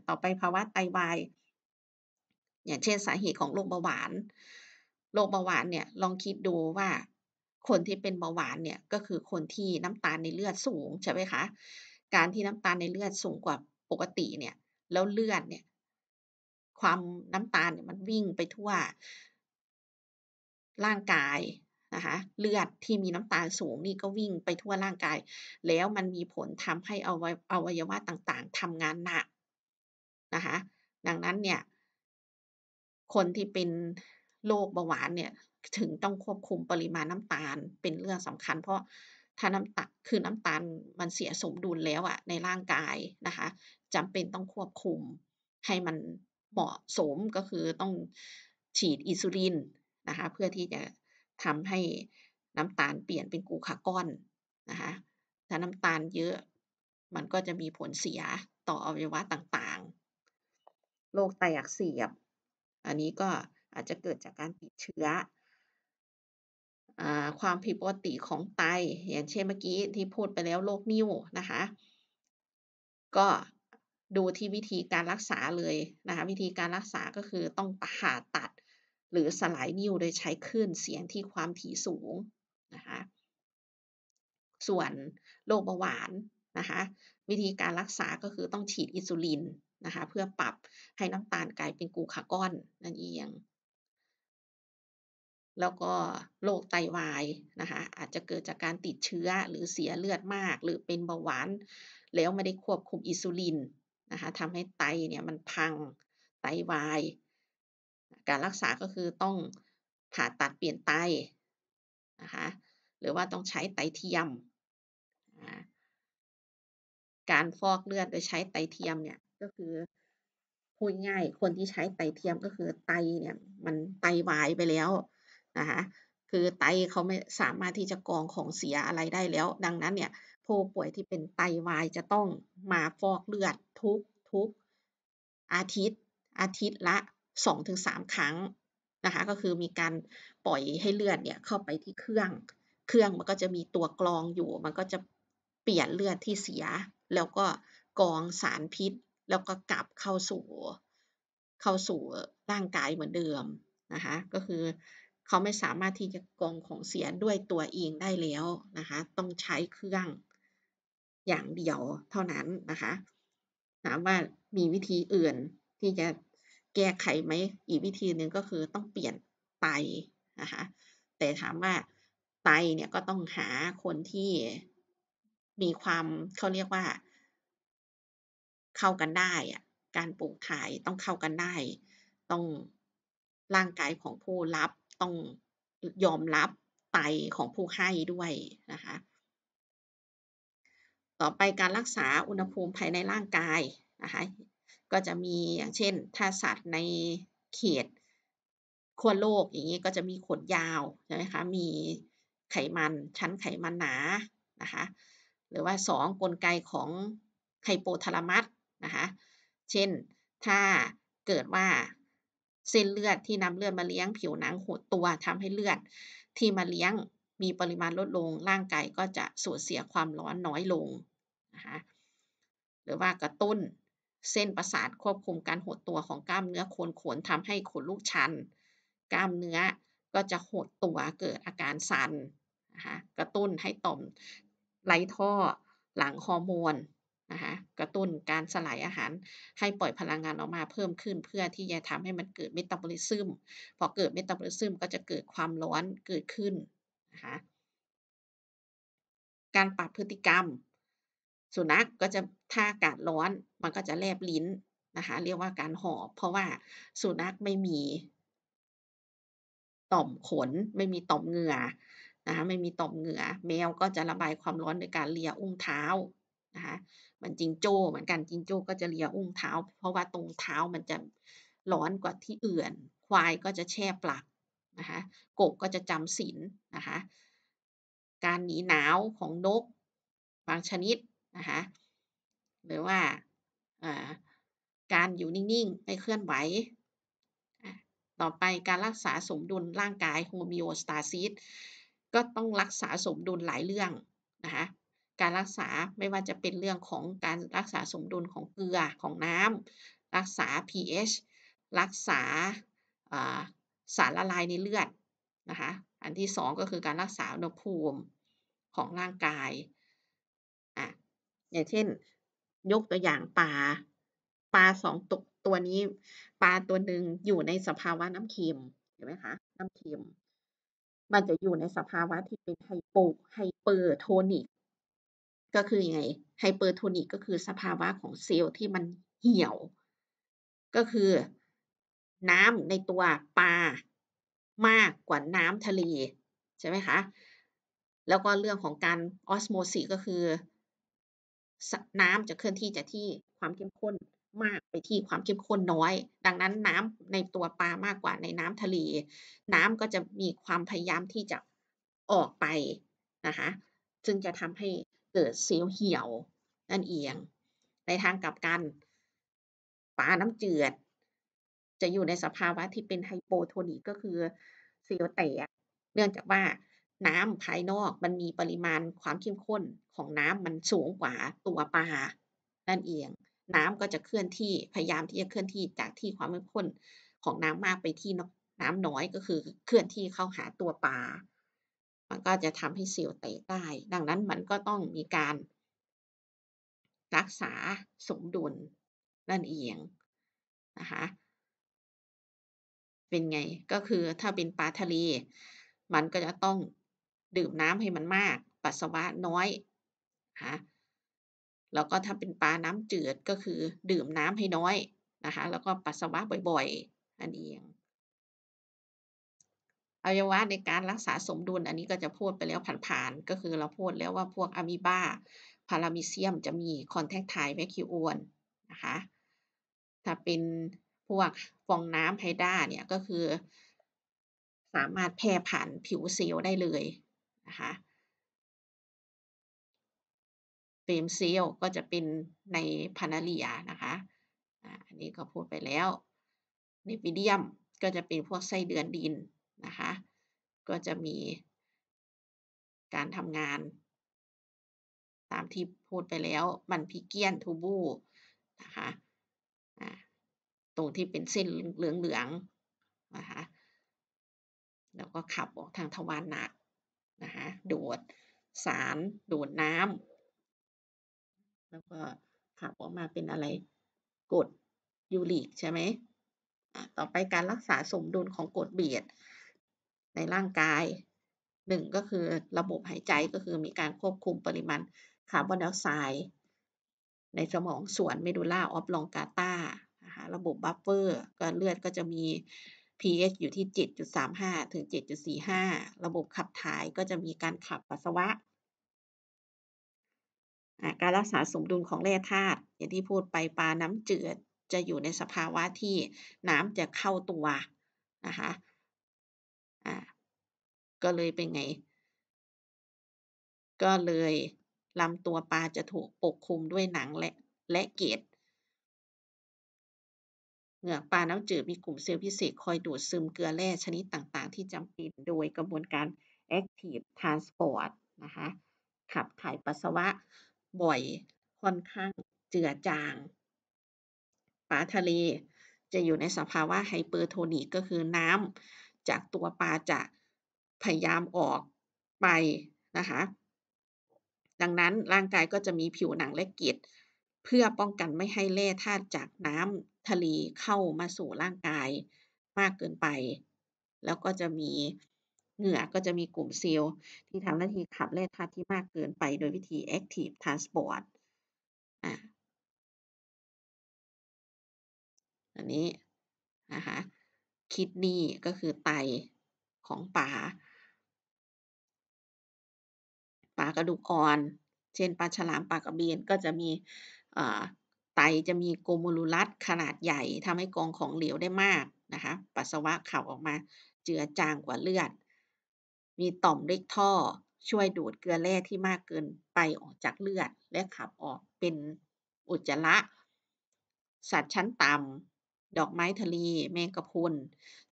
ต่อไปภาวะไตาวาย อย่างเช่นสาเหตุของโรคเบาหวาน โรคเบาหวานเนี่ยลองคิดดูว่า คนที่เป็นเบาหวานเนี่ยก็คือคนที่น้ำตาลในเลือดสูงใช่ไหมคะ การที่น้ำตาลในเลือดสูงกว่าปกติเนี่ย แล้วเลือดเนี่ย ความน้ำตาลเนี่ยมันวิ่งไปทั่วร่างกายนะคะเลือดที่มีน้ำตาลสูง นี่ก็วิ่งไปทั่วร่างกาย แล้วมันมีผลทำให้อวเอวัยวะต่างๆ ทำงานหนักนะคะ ดังนั้นเนี่ย คนที่เป็นโรคเบาหวานเนี่ย ถึงต้องควบคุมปริมาณน้ำตาลเป็นเรื่องสำคัญ เพราะถ้าน้ำตาลคือน้ำตาลมันเสียสมดุลแล้วอะในร่างกายนะคะ จำเป็นต้องควบคุมให้มันเหมาะสมก็คือต้องฉีดอินซูลินนะคะ เพื่อที่จะทำให้น้ำตาลเปลี่ยนเป็นกูคาก้อนนะคะถ้าน้ำตาลเยอะ มันก็จะมีผลเสียต่ออวัยวะต่างๆ โรคไตอักเสบอันนี้ก็อาจจะเกิดจากการติดเชื้ออความผิดปกติของไต อย่างเช่นเมื่อกี้ที่พูดไปแล้วโรคนิ่วนะคะ ก็ดูที่วิธีการรักษาเลยนะคะ วิธีการรักษาก็คือต้องผ่าตัดหรือสลายนิ้วโดยใช้คลื่นเสียงที่ความถี่สูงนะคะส่วนโรคเบาหวานนะคะวิธีการรักษาก็คือต้องฉีดอินซูลินนะคะเพื่อปรับให้น้ำตาลกลายเป็นกูคาก้อนนั่นเองแล้วก็โรคไตาวายนะคะอาจจะเกิดจากการติดเชื้อหรือเสียเลือดมากหรือเป็นเบาหวาน แล้วไม่ได้ควบคุมอินซูลินนะคะทำให้ไตเนี่ยมันพังไตาวายการรักษาก็คือต้องผ่าตัดเปลี่ยนไตนะคะหรือว่าต้องใช้ไตเทียมการฟอกเลือดโดยใช้ไตเทียมเนี่ยก็คือพูดง่ายคนที่ใช้ไตเทียมก็คือไตเนี่ย มันไตวายไปแล้วนะคะคือไตเขาไม่สามารถที่จะกรองของเสียอะไรได้แล้ว ดังนั้นเนี่ยผู้ป่วยที่เป็นไตวายจะต้องมาฟอกเลือดทุกทุกอาทิตย์อาทิตย์ละสสองงถึามครั้งนะคะก็คือมีการปล่อยให้เลือดเนี่ยเข้าไปที่เครื่องเครื่องมันก็จะมีตัวกรองอยู่มันก็จะเปลี่ยนเลือดที่เสีย แล้วก็กรองสารพิษ แล้วก็กลับเข้าสู่เข้าสู่ร่างกายเหมือนเดิมนะคะก็คือเขาไม่สามารถที่จะกรองของเสียด้วยตัวเองได้แล้วนะคะต้องใช้เครื่องอย่างเดียวเท่านั้นนะคะถามว่ามีวิธีอื่นที่จะแก้ไขไหมอีกวิธีหนึ่งก็คือต้องเปลี่ยนไตนะคะแต่ถามว่าไตเนี่ยก็ต้องหาคนที่มีความเขาเรียกว่า เข้ากันได้อะการปลูกถ่ายต้องเข้ากันได้ต้องร่างกายของผู้รับต้องยอมรับไตของผู้ให้ด้วยนะคะ ต่อไปการรักษาอุณหภูมิภายในร่างกายนะคะก็จะมีอย่างเช่นถ้าสัตว์ในเขตขั้วโลกอย่างนี้ก็จะมีขนยาวใช่ไหมคะมีไขมันชั้นไขมันหนานะคะหรือว่า2กลไกของไฮโปทาลามัสนะคะเช่นถ้าเกิดว่าเส้นเลือดที่นำเลือดมาเลี้ยงผิวหนังหดตัวทำให้เลือดที่มาเลี้ยงมีปริมาณลดลงร่างกายก็จะสูญเสียความร้อนน้อยลงนะคะหรือว่ากระตุ้นเส้นประสาทควบคุม การหดตัวของกล้ามเนื้อโคนขนทำให้ขนลูกชัน กล้ามเนื้อก็จะหดตัวเกิดอาการสันนะคะกระตุ้นให้ต่อมไหลท่อหลังฮอร์โมนนะคะกระตุ้นการสลายอาหารให้ปล่อยพลังงานออกมาเพิ่มขึ้นเพื่อที่จะทำให้มันเกิดเมตาบอลิซึมพอเกิดเมตาบอลิซึมก็จะเกิดความร้อนเกิดขึ้นนะคะการปรับพฤติกรรมสุนัขกก็จะถ้าอากาศร้อนมันก็จะแลบลิ้นนะคะเรียกว่าการหอบ เพราะว่าสุนัขไม่มี ต่อมขนไม่มีต่อมเหงื่อนะคะไม่มีต่อมเหงื่อ แมวก็จะระบายความร้อนโดยการเลียอุ้งเท้านะคะมันจิงโจ้เหมือนกันจิงโจ้ก็จะเลียอุ้งเท้า เพราะว่าตรงเท้ามันจะร้อนกว่าที่อื่น ควายก็จะแช่ปลักนะคะกบก็จะจำศีลนนะคะการหนีหนาวของนกบางชนิดนะคะหรือว่าการอยู่นิ่งๆไม่เคลื่อนไหวต่อไปการรักษาสมดุลร่างกายโฮมิโอสตาซิสก็ต้องรักษาสมดุลหลายเรื่องนะคะการรักษาไม่ว่าจะเป็นเรื่องของการรักษาสมดุลของเกลือของน้ำรักษา pH รักษาสารละลายในเลือดนะคะอันที่ 2 ก็คือการรักษาอุณหภูมิของร่างกายอย่างเช่นยกตัวอย่างปลาปลาสองตกตัวนี้ปลาตัวหนึ่งอยู่ในสภาวะน้ำเค็มเห็นไหมคะ น้ำเค็มมันจะอยู่ในสภาวะที่เป็นไฮโปไฮเปอร์โทนิก ก็คืออยังไงไฮเปอร์โทนิกก็คือสภาวะของเซลล์ที่มันเหี่ยว ก็คือน้ำในตัวปลามากกว่าน้ำทะเลใช่ไหมคะแล้วก็เรื่องของการออสโมซิสก็คือน้ำจะเคลื่อนที่จากที่ความเข้มข้นมากไปที่ความเข้มข้นน้อย ดังนั้นน้ำในตัวปลามากกว่าในน้ำทะเล น้ำก็จะมีความพยายามที่จะออกไปนะคะซึ่งจะทำให้เกิดเซลล์เหี่ยว นั่นเอง ในทางกลับกันปลาน้ำจืดจะอยู่ในสภาวะที่เป็นไฮโปโทนิกก็คือเซลล์แตกเนื่องจากว่าน้ำภายนอกมันมีปริมาณความเข้มข้นของน้ำมันสูงกว่าตัวปลา นั่นเอง น้ำก็จะเคลื่อนที่พยายามที่จะเคลื่อนที่จากที่ความเข้มข้นของน้ำมากไปที่น้ำน้อยก็คือเคลื่อนที่เข้าหาตัวปลา มันก็จะทำให้เซลล์เตะได้ดังนั้นมันก็ต้องมีการ รักษาสมดุลนั่นเองนะคะเป็นไงก็คือถ้าเป็นปลาทะเล มันก็จะต้องดื่มน้ำให้มันมาก ปัสสาวะน้อยฮะแล้วก็ถ้าเป็นปลาน้ำจืดก็คือดื่มน้ำให้น้อยนะคะ แล้วก็ปัสสาวะบ่อยๆ อันเองอวัยวะในการรักษาสมดุลอันนี้ก็จะพูดไปแล้วผ่านๆ ก็คือเราพูดแล้วว่าพวกอะมีบา พารามิเซียมจะมีคอนแทคไทแวคิวออนนะคะ ถ้าเป็นพวกฟองน้ำไพด้าเนี่ยก็คือสามารถแพร่ผ่านผิวเซลล์ได้เลยนะคะเฟมเซลก็จะเป็นในพานาเลียนะคะอันนี้ก็พูดไปแล้วนนปิเดียมก็จะเป็นพวกไส้เดือนดินนะคะ ก็จะมีการทำงาน ตามที่พูดไปแล้วมันพิเกียนทูบูนะคะตรงที่เป็นเส้นเหลืองๆนะคะ แล้วก็ขับออกทางทวารหนักนะคะดูดสารดูดน้ำแล้วก็ขับออกมาเป็นอะไรกรดยูริกใช่ไหมต่อไปการรักษาสมดุลของกรดเบียด ในร่างกายหนึ่งก็คือระบบหายใจก็คือมีการควบคุมปริมาณคาร์บอนไดออกไซด์ในสมองส่วนเมดูล่าออฟลองกาตานะคะระบบบัฟเฟอร์ก็เลือดก็จะมี pH อยู่ที่ 7.35ถึง7.45 ระบบขับถ่ายก็จะมีการขับปัสสาวะ การรักษาสมดุลของแร่ธาตุอย่างที่พูดไปปลาน้ำจืดจะอยู่ในสภาวะที่น้ำจะเข้าตัวนะคะะก็เลยเป็นไง ก็เลยลำตัวปลาจะถูกปกคลุมด้วยหนังและและเกล็ดเหงือกปลาน้ำจืดมีกลุ่มเซลล์พิเศษ คอยดูดซึมเกลือแร่ชนิดต่างๆ ที่จำเป็นโดยกระบวนการ active transport นะคะ ขับถ่ายปัสสาวะ บ่อย ค่อนข้างเจือจาง ปลาทะเล จะอยู่ในสภาวะไฮเปอร์โทนิกก็คือน้ำจากตัวปลาจะพยายามออกไปนะคะ ดังนั้นร่างกายก็จะมีผิวหนังและเกล็ดเพื่อป้องกันไม่ให้แร่ธาตุจากน้ำทะเลเข้ามาสู่ร่างกายมากเกินไป แล้วก็จะมีเหงื่อก็จะมีกลุ่มเซลล์ที่ทำหน้าที่ขับแร่ธาตุที่มากเกินไปโดยวิธี active transport ออันนี้นะคะคิดนี่ก็คือไตของป่าปลากระดูกอ่อน เช่น ปลาฉลาม ปลากระเบนก็จะมีไตจะมีโกมูลูลัสขนาดใหญ่ทำให้กองของเหลวได้มากนะคะปัสสาวะขาวออกมาเจือจางกว่าเลือด มีต่อมเล็กท่อช่วยดูดเกลือแร่ที่มากเกินไปออกจากเลือด และขับออกเป็นอุจจาระสัตว์ชั้นต่ำดอกไม้ทะเลแมงกะพรุน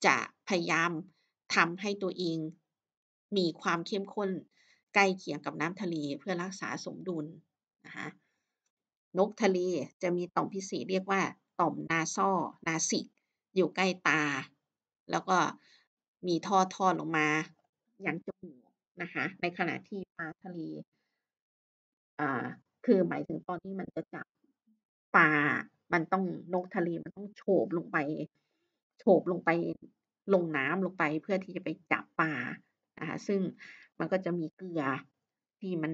จะพยายามทำให้ตัวเอง มีความเข้มข้นใกล้เคียงกับน้ำทะเลเพื่อรักษาสมดุลนะคะนกทะเลจะมีต่อมพิเศษเรียกว่าต่อมนาซ่อ นาสิกอยู่ใกล้ตา แล้วก็มีท่อท่อลงมา อย่างจมูกนะคะในขณะที่ปลาทะเลอ่าคือหมายถึงตอนที่มันจะจับปลามันต้องนกทะเลมันต้องโฉบลงไป โฉบลงไปลงน้ำลงไปเพื่อที่จะไปจับปลานะคะซึ่งมันก็จะมีเกลือที่มัน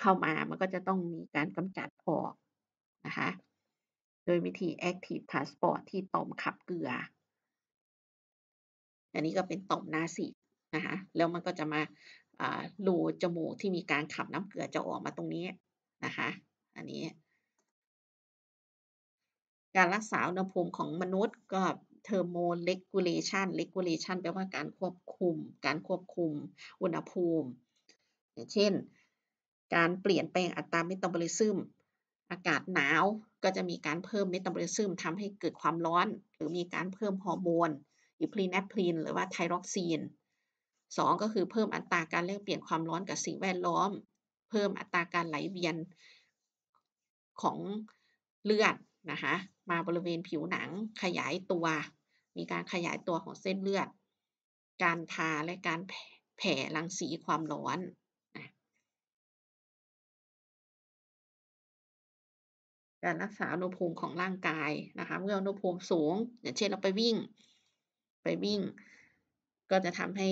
เข้ามามันก็จะต้องมีการกำจัดออกนะคะ โดยวิธี Active Passport ที่ต่อมขับเกลือ อันนี้ก็เป็นต่อมนาสินะคะ แล้วมันก็จะมารูจมูกที่มีการขับน้ำเกลือจะออกมาตรงนี้นะคะ อันนี้ การรักษาอุณหภูมิของมนุษย์ก็ thermoregulation regulation แปลว่าการควบคุม การควบคุมอุณหภูมิ อย่างเช่นการเปลี่ยนแปลงอัตราเมตาบอลิซึม อากาศหนาวก็จะมีการเพิ่มเมตาบอลิซึมทำให้เกิดความร้อน หรือมีการเพิ่มฮอร์โมนอิพรีแนพรีนหรือว่าไทรอกซีน2 ก็คือเพิ่มอัตราการแลกเปลี่ยนความร้อนกับสิ่งแวดล้อม เพิ่มอัตราการไหลเวียนของเลือด นะคะมาบริเวณผิวหนังขยายตัว มีการขยายตัวของเส้นเลือด การทาและการแผ่รังสีความร้อนการรักษาอุณหภูมิของร่างกายนะคะเมื่ออุณหภูมิสูง อย่างเช่นเราไปวิ่ง ไปวิ่ง ก็จะทำให้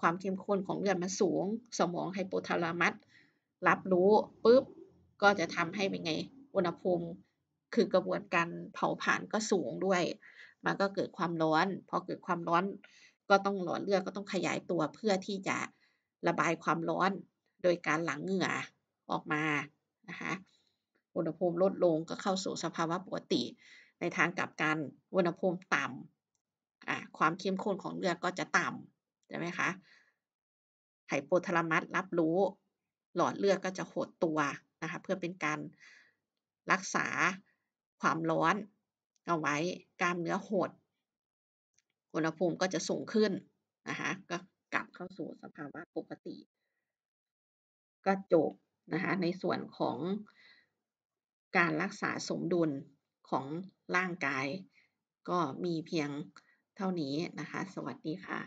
ความเข้มข้นของเลือดมันสูง สมองไฮโปทาลามัสรับรู้ปุ๊บ ก็จะทำให้เป็นไงอุณหภูมิคือกระบวนการเผาผลาญก็สูงด้วยมันก็เกิดความร้อนพอเกิดความร้อนก็ต้องหลอดเลือดก็ต้องขยายตัวเพื่อที่จะระบายความร้อนโดยการหลั่งเหงื่อออกมานะคะอุณหภูมิลดลงก็เข้าสู่สภาวะปกติ ในทางกลับกันอุณหภูมิต่ำความเข้มข้นของเลือด ก็จะต่ำใช่ไหมคะไฮโปทาลามัสรับรู้ หลอดเลือดก็จะหดตัวนะคะ เพื่อเป็นการรักษาความร้อน เอาไว้กล้ามเนื้อหดอุณหภูมิก็จะสูงขึ้นนะคะก็กลับเข้าสู่สภาวะปกติ ก็จบนะคะในส่วนของการรักษาสมดุลของร่างกายก็มีเพียงเท่านี้นะคะ สวัสดีค่ะ